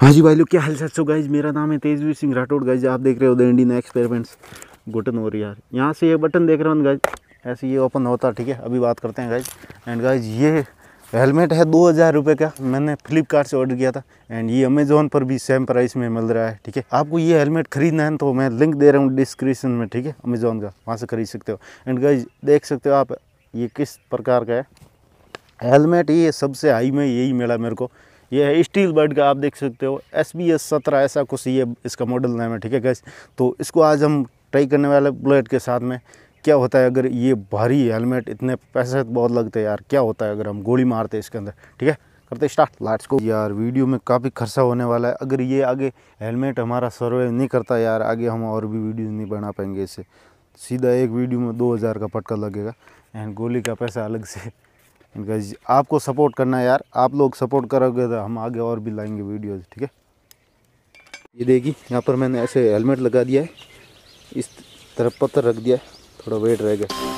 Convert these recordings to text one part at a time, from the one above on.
हाँ जी भाई लोग क्या हाल सो गाइज मेरा नाम है तेजवीर सिंह राठौड़ गाइज आप देख रहे हो द इंडियन एक्सपेरिमेंट्स गुटन और यार यहाँ से ये बटन देख रहे हो गाइज ऐसे ये ओपन होता है ठीक है अभी बात करते हैं गाइज एंड गाइज ये हेलमेट है दो हज़ार रुपये का मैंने फ्लिपकार्ट से ऑर्डर किया था एंड ये अमेजोन पर भी सेम प्राइस में मिल रहा है ठीक है आपको ये हेलमेट खरीदना है तो मैं लिंक दे रहा हूँ डिस्क्रिप्शन में ठीक है अमेजोन का वहाँ से खरीद सकते हो एंड गाइज देख सकते हो आप ये किस प्रकार का है हेलमेट ये सबसे हाई में यही मिला मेरे को ये है स्टील बर्ड का आप देख सकते हो एस बी एस सत्रह ऐसा कुछ ये इसका मॉडल नाम है ठीक है गैस तो इसको आज हम ट्राई करने वाले बुलेट के साथ में क्या होता है अगर ये भारी हेलमेट इतने पैसे बहुत लगते हैं यार क्या होता है अगर हम गोली मारते इसके अंदर ठीक है करते स्टार्ट लाइट्स को यार वीडियो में काफ़ी खर्चा होने वाला है अगर ये आगे हेलमेट हमारा सर्वाइव नहीं करता यार आगे हम और भी वीडियो नहीं बना पाएंगे इससे सीधा एक वीडियो में दो हज़ार का पटका लगेगा एंड गोली का पैसा अलग से इनका आपको सपोर्ट करना है यार आप लोग सपोर्ट करोगे तो हम आगे और भी लाएंगे वीडियोस ठीक है ये देखिए यहाँ पर मैंने ऐसे हेलमेट लगा दिया है इस तरफ पत्थर रख दिया थोड़ा वेट रह गया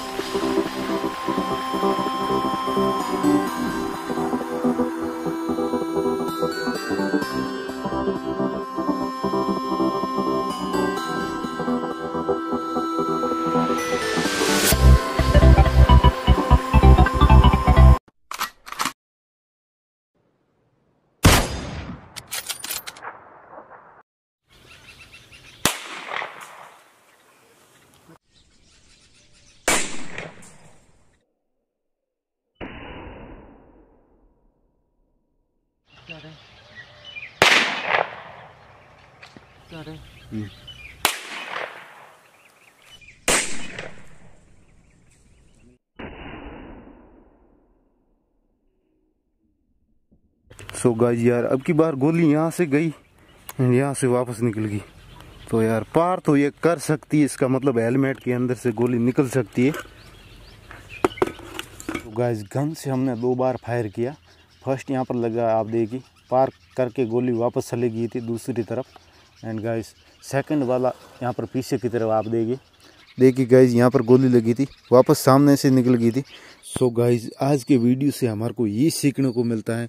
सो तो गाइस यार अब की बार गोली यहाँ से गई यहाँ से वापस निकल गई तो यार पार तो ये कर सकती है इसका मतलब हेलमेट के अंदर से गोली निकल सकती है तो गाइस गन से हमने दो बार फायर किया फर्स्ट यहाँ पर लगा आप देखिए पार करके गोली वापस चली गई थी दूसरी तरफ एंड गाइस सेकंड वाला यहाँ पर पीछे की तरफ आप देखिए देखिए गाइज यहाँ पर गोली लगी थी वापस सामने से निकल गई थी सो so गाइज आज के वीडियो से हमारे को ये सीखने को मिलता है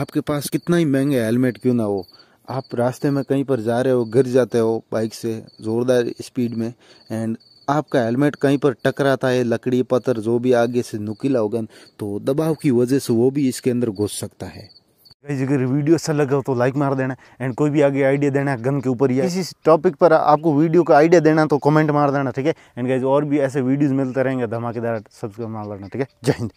आपके पास कितना ही महंगा हेलमेट क्यों ना हो आप रास्ते में कहीं पर जा रहे हो गिर जाते हो बाइक से ज़ोरदार स्पीड में एंड आपका हेलमेट कहीं पर टकराता है लकड़ी पत्थर जो भी आगे से नुकीला होगा तो दबाव की वजह से वो भी इसके अंदर घुस सकता है अगर वीडियो अच्छा लगा हो तो लाइक मार देना एंड कोई भी आगे आइडिया देना है गन के ऊपर या किसी टॉपिक पर आपको वीडियो का आइडिया देना तो कमेंट मार देना ठीक है एंड गाइज और भी ऐसे वीडियोज मिलते रहेंगे धमाकेदार सब्सक्राइब मार देना ठीक है जय हिंद